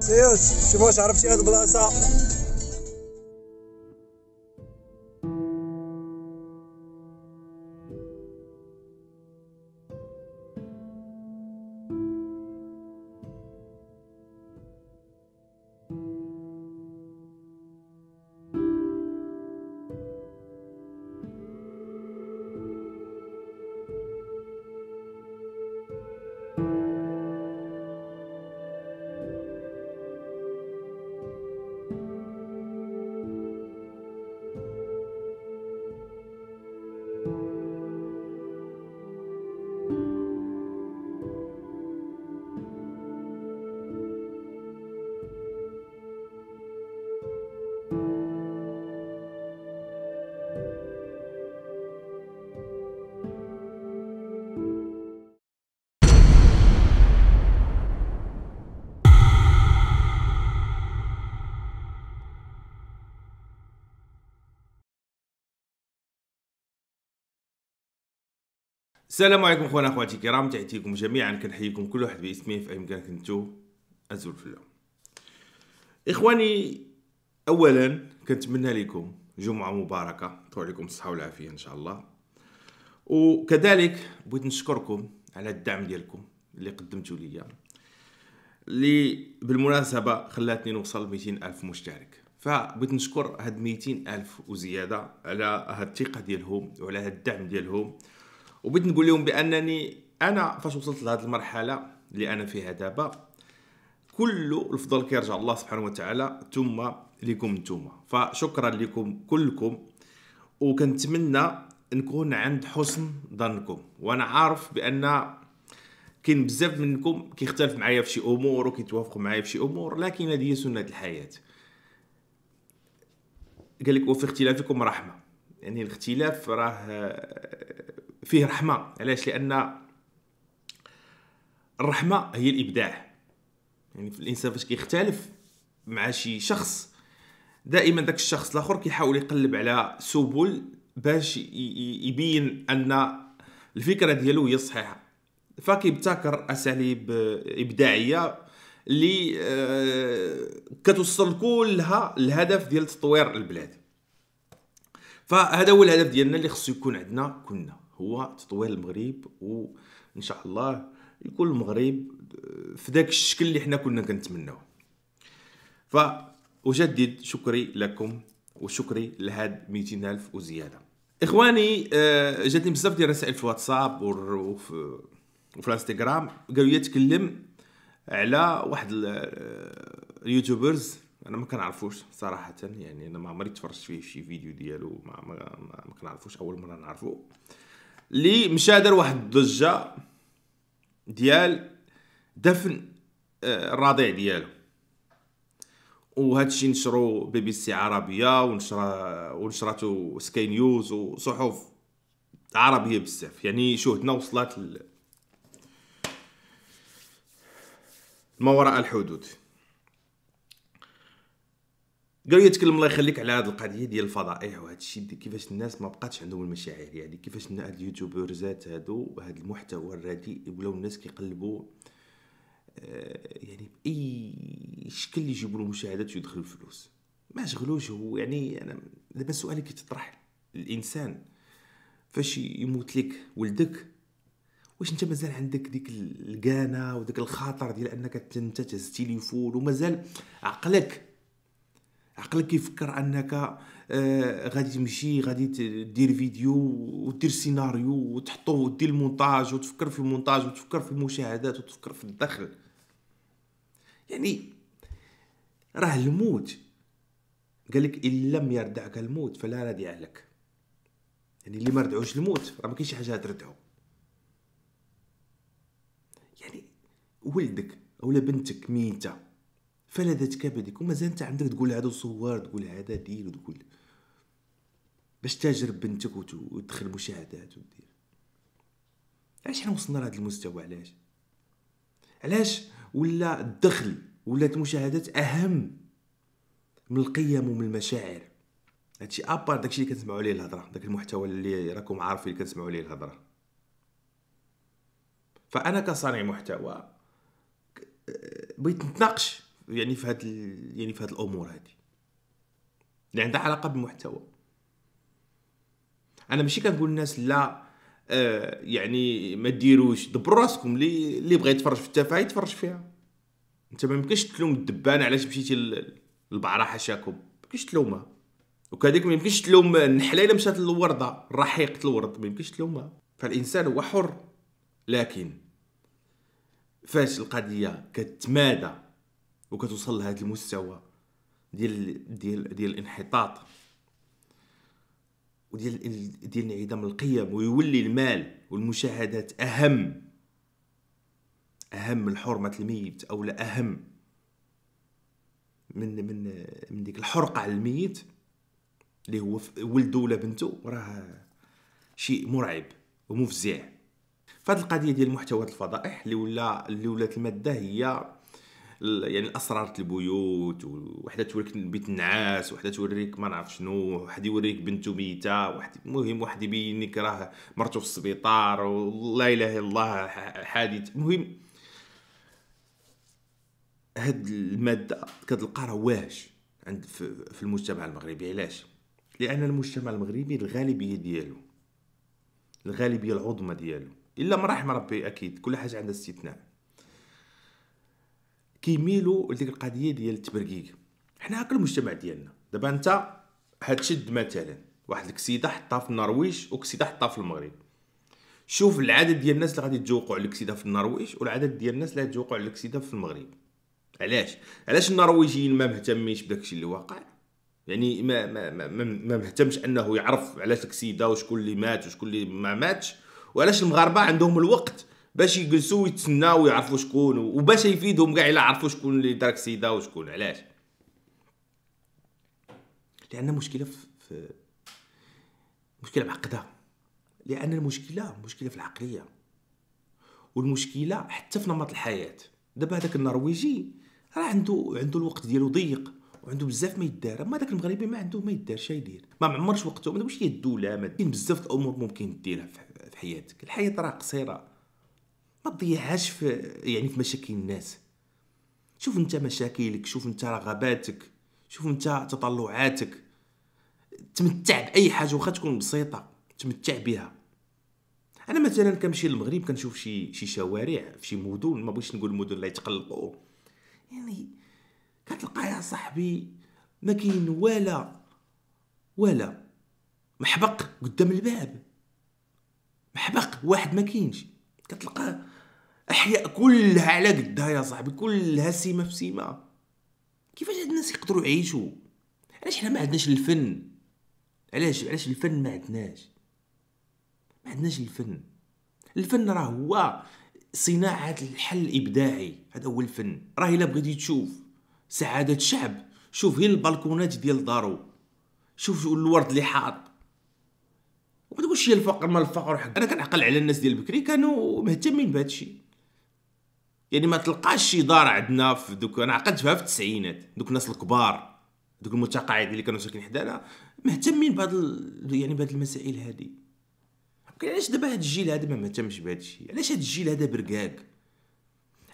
سيوس شوفوا عرفتي هاد البلاصه السلام عليكم خوانا اخواتي الكرام تحياتيكم جميعا كنحييكم كل واحد باسمه في اي مكان كنتو ازول في اللون اخواني اولا كنتمنى لكم جمعه مباركه طول عليكم الصحه والعافيه ان شاء الله وكذلك بغيت نشكركم على الدعم ديالكم اللي قدمتوا ليا اللي بالمناسبه خلاتني نوصل 200 الف مشترك فبغيت نشكر هاد 200 الف وزياده على هاد الثقه ديالهم وعلى هاد الدعم ديالهم وبغيت نقول لهم بانني انا فاش وصلت لهذه المرحله اللي انا فيها دابا كل الفضل كيرجع الله سبحانه وتعالى ثم لكم نتوما فشكرا لكم كلكم وكنتمنى نكون عند حسن ظنكم وانا عارف بان كاين بزاف منكم كيختلف معايا في شي امور وكيتوافقوا معايا في شي امور لكن هذه هي سنه الحياه قال لك وفي اختلافكم رحمه يعني الاختلاف راه فيه رحمه علاش لان الرحمه هي الابداع يعني الانسان فاش كيختلف مع شي شخص دائما داك الشخص الاخر كيحاول يقلب على سبل باش يبين ان الفكره ديالو هي الصحيحه فكيبتكر اساليب ابداعيه اللي آه، كتوصل كلها الهدف ديال تطوير البلاد فهذا هو الهدف ديالنا اللي خصو يكون عندنا كلنا هو تطوير المغرب وان شاء الله يكون المغرب آه، في ذاك الشكل اللي حنا كنا كنتمناوه فاجدد شكري لكم وشكري لهاد 200 الف وزياده اخواني آه، جاتني بزاف ديال الرسائل في الواتساب وفي الانستغرام قالوا يتكلم تكلم على واحد آه، اليوتيوبرز انا ما كنعرفوش صراحه يعني انا ما عمري تفرجت فيه في شي فيديو ديالو ما, ما, ما كنعرفوش اول مره نعرفو اللي مشى دار واحد الضجه ديال دفن آه، الرضيع ديالو وهذا الشيء نشرو بي بي سي عربيه ونشر ونشرته سكاي نيوز وصحف عربيه بزاف يعني شهدنا وصلت ما وراء الحدود قالوا يتكلم الله يخليك على هذه القضيه ديال الفضائح هذا إيه، الشيء كيفاش الناس ما بقاتش عندهم المشاعر يعني كيفاش هاد اليوتيوبرزات هادو هاد المحتوى الرديء ولاو الناس كيقلبوا آه، يعني باي شكل يجيبوا المشاهدات ويدخلوا الفلوس ما شغلوش هو يعني انا دابا السؤال كيتطرح الانسان فاش يموت لك ولدك واش انت مازال عندك ديك القانه وديك الخاطر ديال انك انت تهز التليفون ومازال عقلك عقلك كيفكر انك آه، غادي تمشي غادي دير فيديو ودير سيناريو وتحطو ودير المونتاج وتفكر في المونتاج وتفكر في المشاهدات وتفكر في الدخل يعني راه الموت قال لك ان لم يردعك الموت فلا راضي لك يعني اللي ما ردعوش الموت راه ما كاينش حاجه تردعو يعني ولدك اولا بنتك ميته فلذة كبدك ومازال انت عندك تقول هذا صور تقول هذا دير وتقول باش تجرب بنتك وتدخل مشاهدات ودير علاش حنا وصلنا لهذا المستوى علاش علاش ولا الدخل ولا المشاهدات اهم من القيم ومن المشاعر هادشي ابار داكشي اللي كنسمعوا عليه الهضره داك المحتوى اللي راكم عارفين اللي كنسمعوا عليه الهضره فانا كصانع محتوى بغيت نتناقش يعني في هاد يعني في هاد الامور هادي اللي يعني عندها علاقه بالمحتوى انا ماشي كنقول للناس لا آه يعني ما ديروش دبروا راسكم اللي اللي بغى يتفرج في التفاهه يتفرج فيها انت ما يمكنش تلوم الدبانه علاش مشيتي للبعره حشاكم ما يمكنش تلومها وكذلك ما يمكنش تلوم النحله الا مشات للورده رحيقه الورد ما يمكنش تلومها فالانسان هو حر لكن فاش القضيه كتمادى وكتوصل لهذا المستوى ديال ديال ديال الانحطاط وديال ديال انعدام القيم ويولي المال والمشاهدات اهم اهم من حرمه الميت او لا اهم من من من ديك الحرقه على الميت اللي هو ولده ولا بنته راه شيء مرعب ومفزع فهاد القضيه ديال محتوى الفضائح اللي ولا اللي ولات الماده هي يعني الاسرار البيوت وحده توريك بيت النعاس وحده توريك ما نعرف شنو واحد يوريك بنته ميته واحد المهم واحد يبين لك راه مرته في السبيطار ولا اله الا الله حادث المهم هاد الماده كتلقى راه واش عند في المجتمع المغربي علاش لان المجتمع المغربي الغالبيه ديالو الغالبيه العظمى ديالو الا مرحم رحم ربي اكيد كل حاجه عندها استثناء كيميلوا لديك القضيه ديال التبركيك حنا هكا المجتمع ديالنا دابا انت هتشد مثلا واحد الكسيده حطها في النرويج وكسيده حطها في المغرب شوف العدد ديال الناس اللي غادي يتذوقوا على الكسيده في النرويج والعدد ديال الناس اللي غيتذوقوا على الكسيده في المغرب علاش علاش النرويجيين ما مهتمينش بداكشي اللي واقع يعني ما ما ما, ما مهتمش انه يعرف علاش الكسيده وشكون اللي مات وشكون اللي ما ماتش وعلاش المغاربه عندهم الوقت باش يجلسوا ويتسناو ويعرفوا شكون وباش يفيدهم كاع الا عرفوا شكون اللي دارك سيدا وشكون علاش لان مشكله في مشكله معقده لان المشكله مشكله في العقليه والمشكله حتى في نمط الحياه دابا هذاك النرويجي راه عنده عنده الوقت ديالو ضيق وعنده بزاف ما يدار اما داك المغربي ما عنده ما يدار شي يدير ما معمرش وقته ما واش هي الدوله ما كاين بزاف الامور ممكن ديرها في حياتك الحياه راه قصيره ما تضيعهاش في يعني في مشاكل الناس شوف انت مشاكلك شوف انت رغباتك شوف انت تطلعاتك تمتع باي حاجه واخا تكون بسيطه تمتع بها انا مثلا كنمشي للمغرب كنشوف شي شي شوارع في شي مدن ما بغيتش نقول مدن لا يتقلقوا يعني كتلقى يا صاحبي ما كاين ولا ولا محبق قدام الباب محبق واحد ما كاينش كتلقاه احياء كلها على قدها يا صاحبي كلها سيمه في سيمه كيفاش هاد الناس يقدروا يعيشوا علاش حنا ما عندناش الفن علاش علاش الفن ما عندناش ما عندناش الفن الفن راه هو صناعه الحل الابداعي هذا هو الفن راه الا بغيتي تشوف سعاده شعب شوف غير البلكونات ديال دارو شوف الورد اللي حاط وما تقولش الفقر ما الفقر حق انا كنعقل على الناس ديال بكري كانوا مهتمين بهذا الشيء يعني ما تلقاش شي دار عندنا في دوك انا عقدت فيها في التسعينات دوك الناس الكبار دوك المتقاعدين اللي كانوا ساكنين حدانا مهتمين بهاد ال... يعني بهاد المسائل هادي ولكن علاش دابا هاد الجيل هذا ما مهتمش بهاد الشيء علاش هاد الجيل هذا برقاق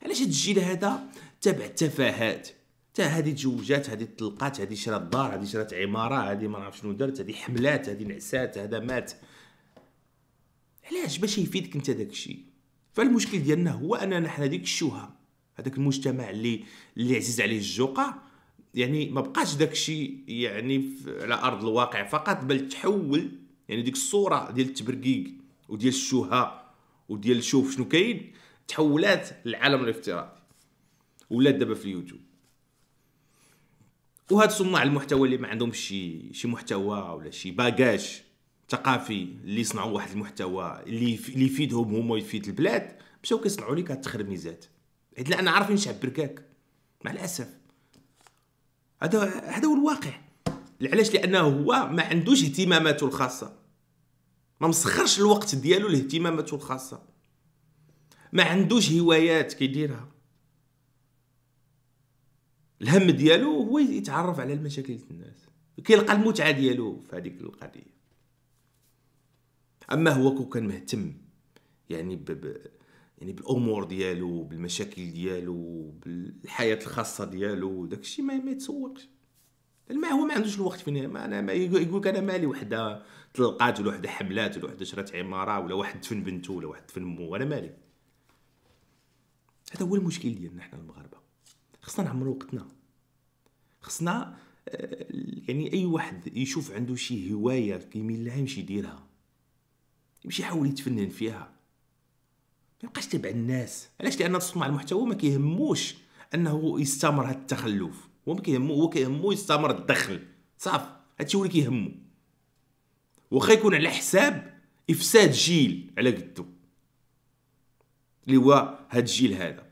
علاش هاد الجيل هذا تابع التفاهات تا هادي تزوجات هادي طلقات هادي شرات دار هادي شرات عماره هادي ما نعرف شنو دارت هادي حملات هادي نعسات هذا مات علاش باش يفيدك انت داكشي فالمشكل ديالنا هو اننا حنا ديك الشوهه هذاك المجتمع اللي اللي عزيز عليه الجوقه يعني ما بقاش داك الشيء يعني على ارض الواقع فقط بل تحول يعني ديك الصوره ديال التبرقيق وديال الشوهه وديال شوف شنو كاين تحولات للعالم الافتراضي ولات دابا في اليوتيوب وهاد صناع المحتوى اللي ما عندهمش شي شي محتوى ولا شي باجاج ثقافي اللي يصنعوا واحد المحتوى اللي اللي يفيدهم هما ويفيد البلاد مشاو كيصنعوا لك التخرميزات حيت انا عارفين شعب بركاك مع الاسف هذا هذا هو الواقع علاش لانه هو ما عندوش اهتماماته الخاصه ما مسخرش الوقت ديالو لاهتماماته الخاصه ما عندوش هوايات كيديرها الهم ديالو هو يتعرف على المشاكل الناس كيلقى المتعه ديالو في هذيك القضيه اما هو كون كان مهتم يعني ب... ب... يعني بالامور ديالو بالمشاكل ديالو بالحياه الخاصه ديالو داكشي ما, ما يتسوقش ما هو ما عندوش الوقت فين ما انا ما يقول انا مالي وحده طلقات ولا وحده حملات ولا وحده شرات عماره ولا واحد دفن بنته ولا واحد دفن مو انا مالي هذا هو المشكل ديالنا حنا المغاربه خصنا نعمرو وقتنا خصنا آه، يعني اي واحد يشوف عنده شي هوايه كيميل لها يمشي يديرها يمشي يحاول يتفنن فيها ما يبقاش تبع الناس علاش لان صناع المحتوى ما كيهموش انه يستمر هذا التخلف هو ما كيهمو هو كيهمو يستمر الدخل صافي هادشي هو اللي كيهمو واخا يكون على حساب افساد جيل على قدو اللي هو هاد الجيل هذا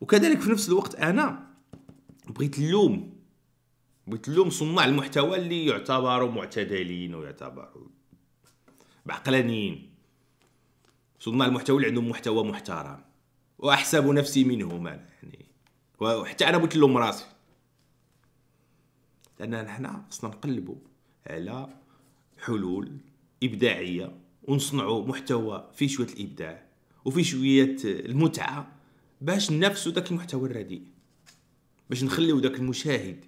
وكذلك في نفس الوقت انا بغيت اللوم بغيت لهم صناع المحتوى اللي يعتبروا معتدلين ويعتبروا بعقلانيين صناع المحتوى اللي عندهم محتوى محترم واحسب نفسي منهم انا يعني وحتى انا قلت لهم راسي لان نحن خصنا نقلبوا على حلول ابداعيه ونصنعوا محتوى فيه شويه الابداع وفيه شويه المتعه باش نفسو داك المحتوى الرديء باش نخليو داك المشاهد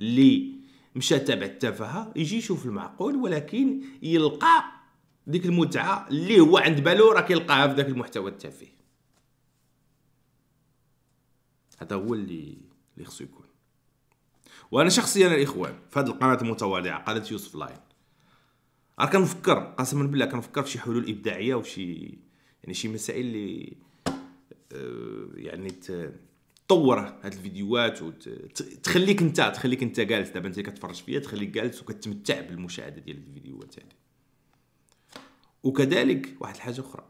اللي مشى تابع التفاهه يجي يشوف المعقول ولكن يلقى ديك المتعه اللي هو عند بالو راه كيلقاها في ذاك المحتوى التافه هذا هو اللي اللي خصو يكون وانا شخصيا الاخوان في هذه القناه المتواضعه قناه يوسف لاين راه كنفكر قسما بالله كنفكر في شي حلول ابداعيه وشي يعني شي مسائل اللي آه، يعني ت... تطور هذه الفيديوهات وتخليك انت تخليك انت جالس دابا انت كتفرج فيا تخليك جالس وكتمتع بالمشاهده ديال الفيديوهات هذه وكذلك واحد الحاجه اخرى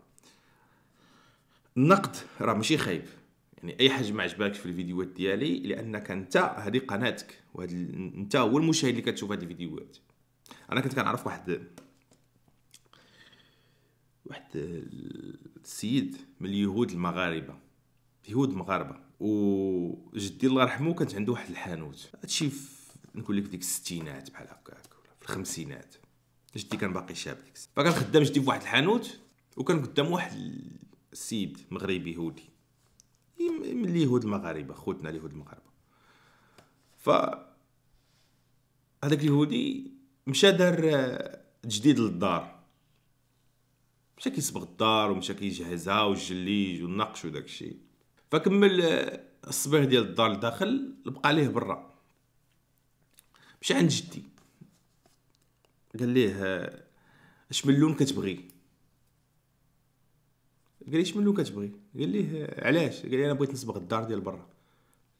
النقد راه ماشي خايب يعني اي حاجه ما عجبكش في الفيديوهات ديالي لانك انت هذه قناتك وهذا انت هو المشاهد اللي كتشوف هذه الفيديوهات انا كنت كنعرف واحد واحد السيد من اليهود المغاربه يهود مغاربه وجدي الله يرحمه كانت عنده واحد الحانوت هادشي نقول لك في ديك الستينات بحال هكاك ولا في الخمسينات جدي كان باقي شاب ديك فكان خدام جدي في واحد الحانوت وكان قدام واحد السيد مغربي يهودي من اليهود المغاربه خوتنا اليهود المغاربه ف هذاك اليهودي مشى دار تجديد للدار مشى كيصبغ الدار ومشى كيجهزها والجليج والنقش وداك الشيء فكمل آه، الصبيح ديال الدار لداخل بقى ليه برا مشى عند جدي قال ليه آه، اش من لون كتبغي قال لي اش من لون كتبغي قال ليه آه، علاش قال لي انا بغيت نصبغ الدار ديال برا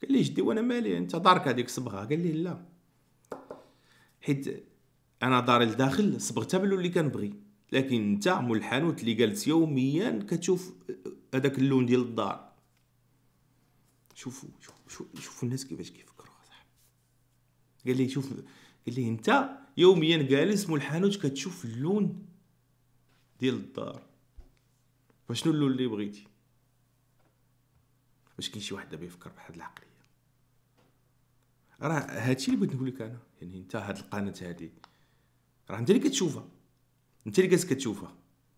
قال لي جدي وانا مالي انت دارك هذيك صبغها قال لي لا حيت انا داري لداخل صبغتها باللون اللي كنبغي لكن انت مول الحانوت اللي جالس يوميا كتشوف هذاك اللون ديال الدار شوفوا شوفوا شوفوا الناس كيفاش كيفكروا صاحبي قال لي شوف قال لي انت يوميا جالس مول الحانوت كتشوف اللون ديال الدار فشنو اللون اللي بغيتي واش كاين شي واحد دابا يفكر بهاد العقليه راه هادشي اللي بغيت نقول لك انا يعني انت هاد القناه هادي راه انت اللي كتشوفها انت اللي جالس كتشوفها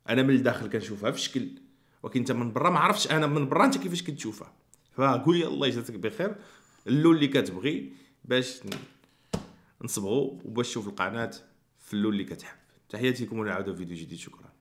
انا من الداخل كنشوفها في الشكل ولكن انت من برا ما عرفتش انا من برا انت كيفاش كتشوفها فقولي الله يجزاك بخير اللون اللي كتبغي باش نصبغو وباش تشوف القناه في اللون اللي كتحب تحياتي لكم ونعاودوا فيديو جديد شكرا